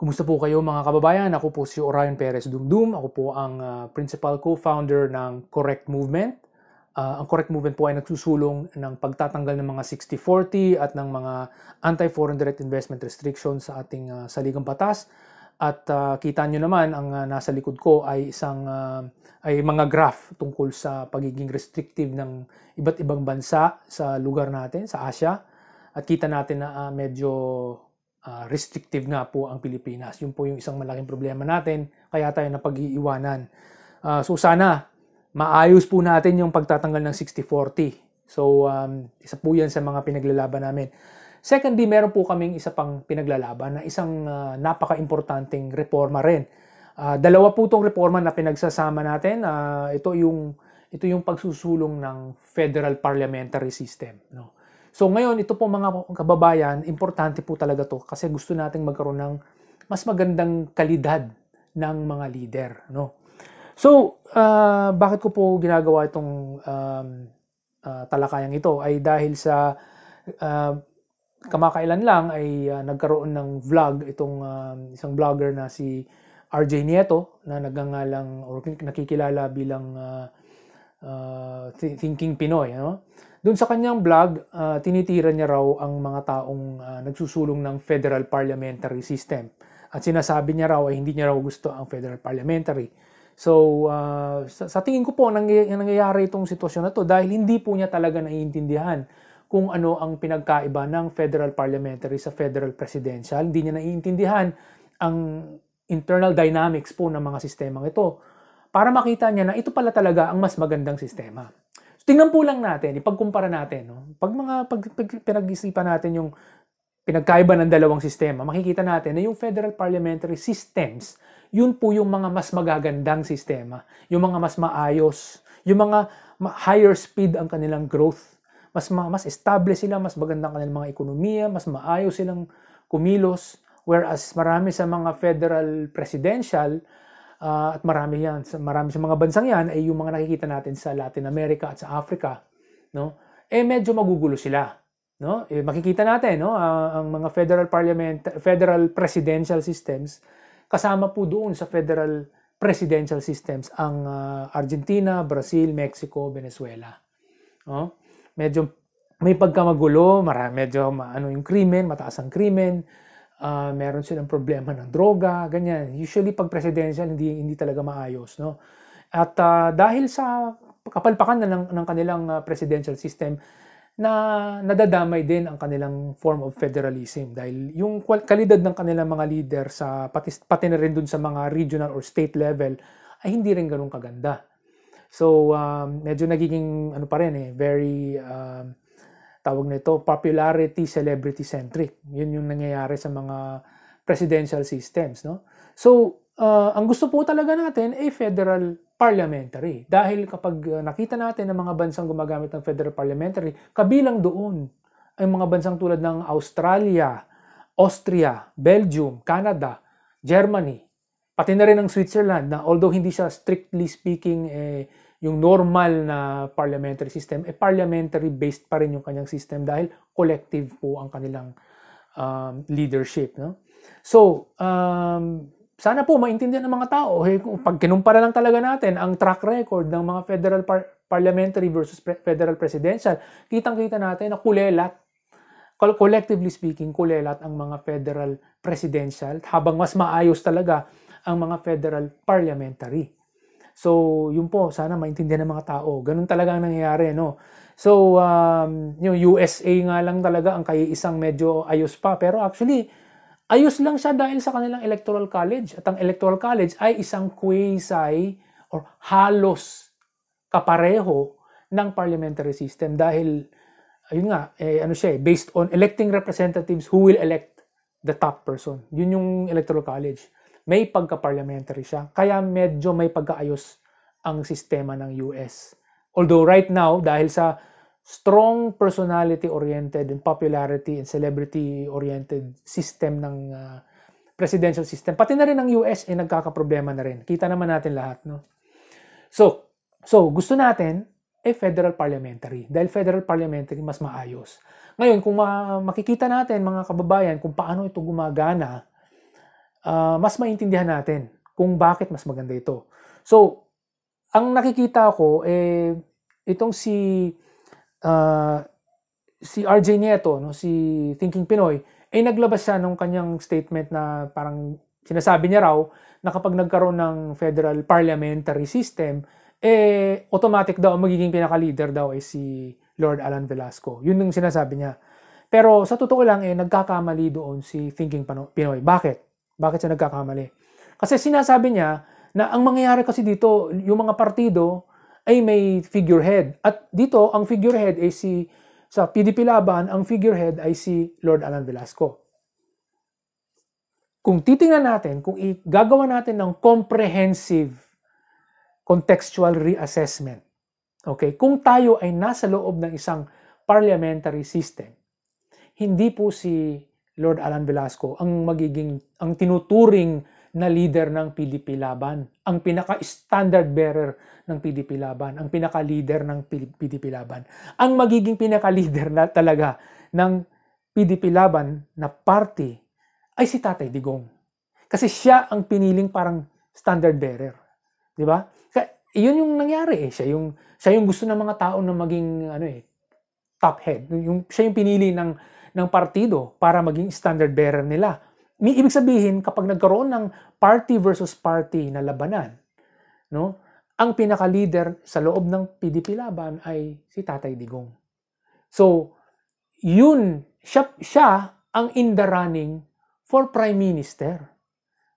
Kumusta po kayo mga kababayan? Ako po si Orion Perez Dumdum. Ako po ang uh, principal co-founder ng Correct Movement. Uh, ang Correct Movement po ay nagsusulong ng pagtatanggal ng mga 60-40 at ng mga anti-foreign direct investment restrictions sa ating uh, saligang batas. At uh, kita nyo naman ang uh, nasa likod ko ay isang uh, ay mga graph tungkol sa pagiging restrictive ng iba't ibang bansa sa lugar natin, sa Asia. At kita natin na uh, medyo uh, restrictive nga po ang Pilipinas. Yun po yung isang malaking problema natin, kaya tayo napag-iiwanan. Uh, so sana, maayos po natin yung pagtatanggal ng 60-40. So, um, isa po yan sa mga pinaglalaban namin. Secondly, meron po kaming isa pang pinaglalaban na isang uh, ah, napaka-importanting reforma rin. Uh, dalawa po itong reforma na pinagsasama natin. Uh, ito yung ito yung pagsusulong ng federal parliamentary system, no. So ngayon, ito po mga kababayan, importante po talaga to kasi gusto nating magkaroon ng mas magandang kalidad ng mga leader. No? So, uh, bakit ko po ginagawa itong um, uh, talakayang ito ay dahil sa uh, kamakailan lang ay uh, nagkaroon ng vlog itong uh, isang vlogger na si RJ Nieto na nagangalang or nakikilala bilang uh, uh, Thinking Pinoy. Ano? Doon sa kanyang vlog, uh, tinitira niya raw ang mga taong uh, nagsusulong ng federal parliamentary system. At sinasabi niya raw ay hindi niya raw gusto ang federal parliamentary. So, uh, sa, sa tingin ko po, nangy- nangyayari itong sitwasyon na to dahil hindi po niya talaga naiintindihan kung ano ang pinagkaiba ng federal parliamentary sa federal presidential. Hindi niya naiintindihan ang internal dynamics po ng mga sistemang ito para makita niya na ito pala talaga ang mas magandang sistema. So, tingnan po lang natin, ipagkumpara natin. No? Pag mga pag, pag, pinag-isipan natin yung pinagkaiba ng dalawang sistema, makikita natin na yung federal parliamentary systems, yun po yung mga mas magagandang sistema, yung mga mas maayos, yung mga higher speed ang kanilang growth, mas mas established sila, mas maganda ang kanilang mga ekonomiya, mas maayos silang kumilos, whereas marami sa mga federal presidential, Uh, at marami yan, marami sa mga bansang yan ay yung mga nakikita natin sa Latin America at sa Africa, no? Eh medyo magugulo sila, no? Eh, makikita natin, no, uh, ang mga federal parliament, federal presidential systems kasama po doon sa federal presidential systems ang uh, Argentina, Brazil, Mexico, Venezuela. No? Medyo may pagkamagulo, mara, medyo ano yung krimen, mataas ang krimen, uh, meron silang problema ng droga, ganyan. Usually pag presidential hindi hindi talaga maayos, no? At uh, dahil sa kapalpakan na ng, ng kanilang uh, presidential system na nadadamay din ang kanilang form of federalism dahil yung kalidad ng kanilang mga leader sa pati, pati na rin dun sa mga regional or state level ay hindi rin ganun kaganda. So um, medyo nagiging ano pa rin eh very um, tawag nito popularity celebrity centric. Yun yung nangyayari sa mga presidential systems, no? So, uh, ang gusto po talaga natin ay federal parliamentary dahil kapag ah, nakita natin ang mga bansang gumagamit ng federal parliamentary, kabilang doon ay mga bansang tulad ng Australia, Austria, Belgium, Canada, Germany, pati na rin ang Switzerland na although hindi siya strictly speaking eh, yung normal na parliamentary system, eh parliamentary based pa rin yung kanyang system dahil collective po ang kanilang um, leadership. No? So, um, sana po maintindihan ng mga tao, eh, pag kinumpara lang talaga natin ang track record ng mga federal par- parliamentary versus pre- federal presidential, kitang-kita natin na kulelat collectively speaking, kulelat ang mga federal presidential habang mas maayos talaga ang mga federal parliamentary. So, yun po, sana maintindihan ng mga tao. Ganun talaga ang nangyayari, no? So, um, yung USA nga lang talaga ang kaiisang medyo ayos pa. Pero actually, ayos lang siya dahil sa kanilang electoral college. At ang electoral college ay isang quasi or halos kapareho ng parliamentary system dahil ayun nga eh, ano siya eh, based on electing representatives who will elect the top person. Yun yung electoral college may pagka-parliamentary siya. Kaya medyo may pagkaayos ang sistema ng US. Although right now, dahil sa strong personality-oriented and popularity and celebrity-oriented system ng uh, presidential system, pati na rin ang US ay eh, nagkakaproblema na rin. Kita naman natin lahat. No? So, so gusto natin ay eh, federal parliamentary. Dahil federal parliamentary, mas maayos. Ngayon, kung ma- makikita natin mga kababayan kung paano ito gumagana, uh, mas maintindihan natin kung bakit mas maganda ito. So, ang nakikita ko, eh, itong si, uh, si RJ Nieto, no, si Thinking Pinoy, ay eh, naglabas siya ng kanyang statement na parang sinasabi niya raw na kapag nagkaroon ng federal parliamentary system, eh, automatic daw ang magiging pinaka-leader daw ay si Lord Alan Velasco. Yun ang sinasabi niya. Pero sa totoo lang, eh, nagkakamali doon si Thinking Pinoy. Bakit? Bakit siya nagkakamali? Kasi sinasabi niya na ang mangyayari kasi dito, yung mga partido ay may figurehead. At dito, ang figurehead ay si, sa PDP Laban, ang figurehead ay si Lord Alan Velasco. Kung titingnan natin, kung gagawa natin ng comprehensive contextual reassessment, okay, kung tayo ay nasa loob ng isang parliamentary system, hindi po si Lord Alan Velasco ang magiging ang tinuturing na leader ng PDP Laban, ang pinaka-standard bearer ng PDP Laban, ang pinaka-leader ng PDP Laban, ang magiging pinaka-leader na talaga ng PDP Laban na party ay si Tatay Digong. Kasi siya ang piniling parang standard bearer. 'Di ba? Iyon yung nangyari eh. Siya yung siya yung gusto ng mga tao na maging ano eh top head. Yung siya yung pinili ng ng partido para maging standard bearer nila. May ibig sabihin kapag nagkaroon ng party versus party na labanan, no? Ang pinaka-leader sa loob ng PDP laban ay si Tatay Digong. So, yun siya, siya ang in the running for prime minister.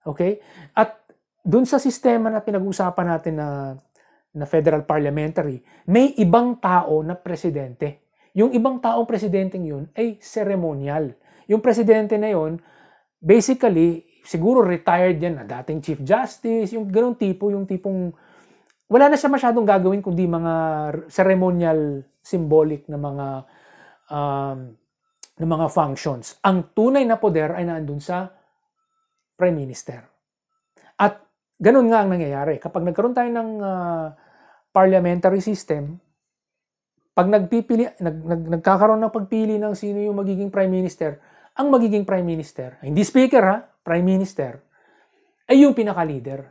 Okay? At dun sa sistema na pinag-usapan natin na na federal parliamentary, may ibang tao na presidente yung ibang taong presidenteng yun ay ceremonial. Yung presidente na yun, basically, siguro retired yan na dating Chief Justice, yung ganong tipo, yung tipong wala na siya masyadong gagawin kundi mga ceremonial, symbolic na mga um, na mga functions. Ang tunay na poder ay naandun sa Prime Minister. At ganun nga ang nangyayari. Kapag nagkaroon tayo ng uh, parliamentary system, pag nagpipili, nag, nag, nagkakaroon ng pagpili ng sino yung magiging prime minister, ang magiging prime minister, hindi speaker ha, prime minister, ay yung pinaka-leader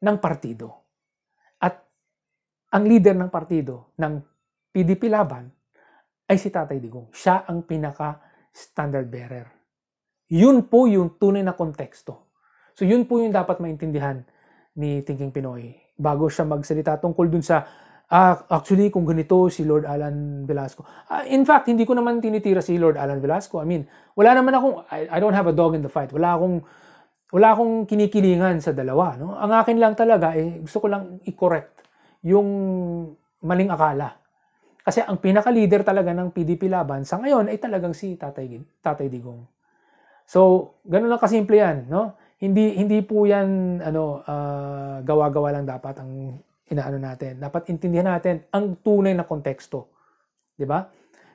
ng partido. At ang leader ng partido ng PDP Laban ay si Tatay Digong. Siya ang pinaka-standard bearer. Yun po yung tunay na konteksto. So yun po yung dapat maintindihan ni Thinking Pinoy bago siya magsalita tungkol dun sa Uh, actually, kung ganito si Lord Alan Velasco. Uh, in fact, hindi ko naman tinitira si Lord Alan Velasco. I mean, wala naman akong, I, I don't have a dog in the fight. Wala akong, wala akong kinikilingan sa dalawa. No? Ang akin lang talaga, eh, gusto ko lang i-correct yung maling akala. Kasi ang pinaka-leader talaga ng PDP laban sa ngayon ay talagang si Tatay, Tatay Digong. So, ganun lang kasimple yan. No? Hindi, hindi po yan ano, uh, gawa-gawa lang dapat ang inaano natin. Dapat intindihan natin ang tunay na konteksto. 'Di ba?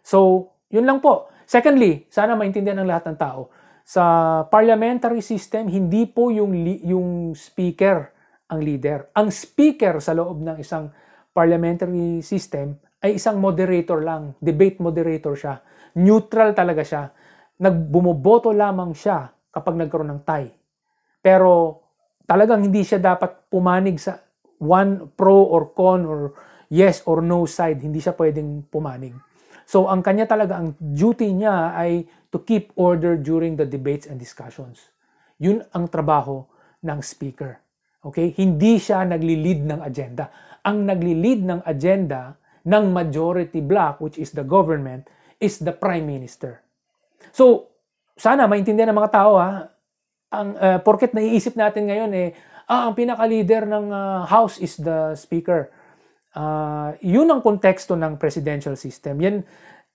So, 'yun lang po. Secondly, sana maintindihan ng lahat ng tao. Sa parliamentary system, hindi po yung yung speaker ang leader. Ang speaker sa loob ng isang parliamentary system ay isang moderator lang, debate moderator siya. Neutral talaga siya. Nagbumoboto lamang siya kapag nagkaroon ng tie. Pero talagang hindi siya dapat pumanig sa one pro or con or yes or no side. Hindi siya pwedeng pumanig. So ang kanya talaga, ang duty niya ay to keep order during the debates and discussions. Yun ang trabaho ng speaker. Okay? Hindi siya nagli-lead ng agenda. Ang nagli-lead ng agenda ng majority block, which is the government, is the prime minister. So, sana maintindihan ng mga tao ha, ang uh, porket naiisip natin ngayon eh ah, ang pinaka-leader ng uh, House is the Speaker. Uh, yun ang konteksto ng presidential system. Yan,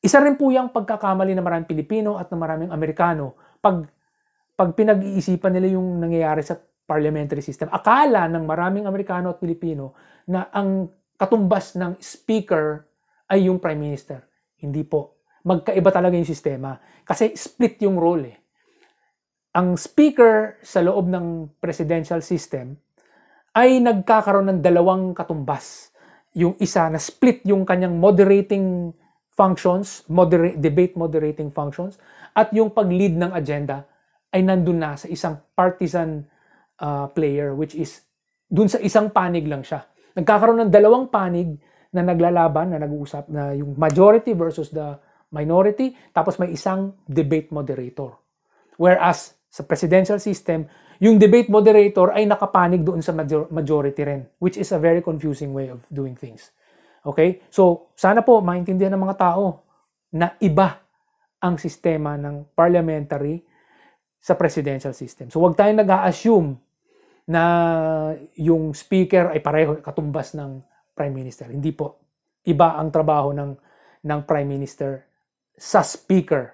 isa rin po yung pagkakamali ng maraming Pilipino at ng maraming Amerikano pag, pag pinag-iisipan nila yung nangyayari sa parliamentary system. Akala ng maraming Amerikano at Pilipino na ang katumbas ng speaker ay yung prime minister. Hindi po. Magkaiba talaga yung sistema. Kasi split yung role eh ang speaker sa loob ng presidential system ay nagkakaroon ng dalawang katumbas. Yung isa na split yung kanyang moderating functions, modera- debate moderating functions, at yung pag-lead ng agenda ay nandun na sa isang partisan uh, player which is dun sa isang panig lang siya. Nagkakaroon ng dalawang panig na naglalaban, na nag-uusap na yung majority versus the minority, tapos may isang debate moderator. Whereas sa presidential system, yung debate moderator ay nakapanig doon sa major- majority rin, which is a very confusing way of doing things. Okay? So, sana po maintindihan ng mga tao na iba ang sistema ng parliamentary sa presidential system. So, huwag tayong nag assume na yung speaker ay pareho katumbas ng prime minister. Hindi po. Iba ang trabaho ng ng prime minister sa speaker.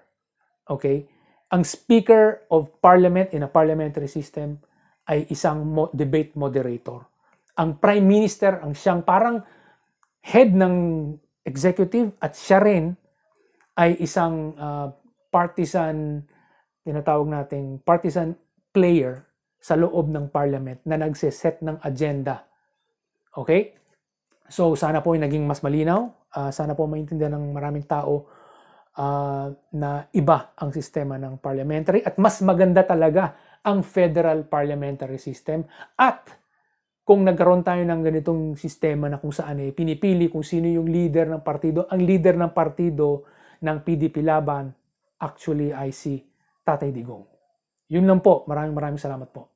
Okay? ang Speaker of Parliament in a parliamentary system ay isang mo- debate moderator. Ang Prime Minister ang siyang parang head ng executive at siya rin ay isang uh, partisan tinatawag nating partisan player sa loob ng parliament na nagseset ng agenda. Okay? So sana po ay naging mas malinaw, uh, sana po maintindihan ng maraming tao uh, na iba ang sistema ng parliamentary at mas maganda talaga ang federal parliamentary system at kung nagkaroon tayo ng ganitong sistema na kung saan eh, pinipili kung sino yung leader ng partido, ang leader ng partido ng PDP Laban actually ay si Tatay Digong. Yun lang po. Maraming maraming salamat po.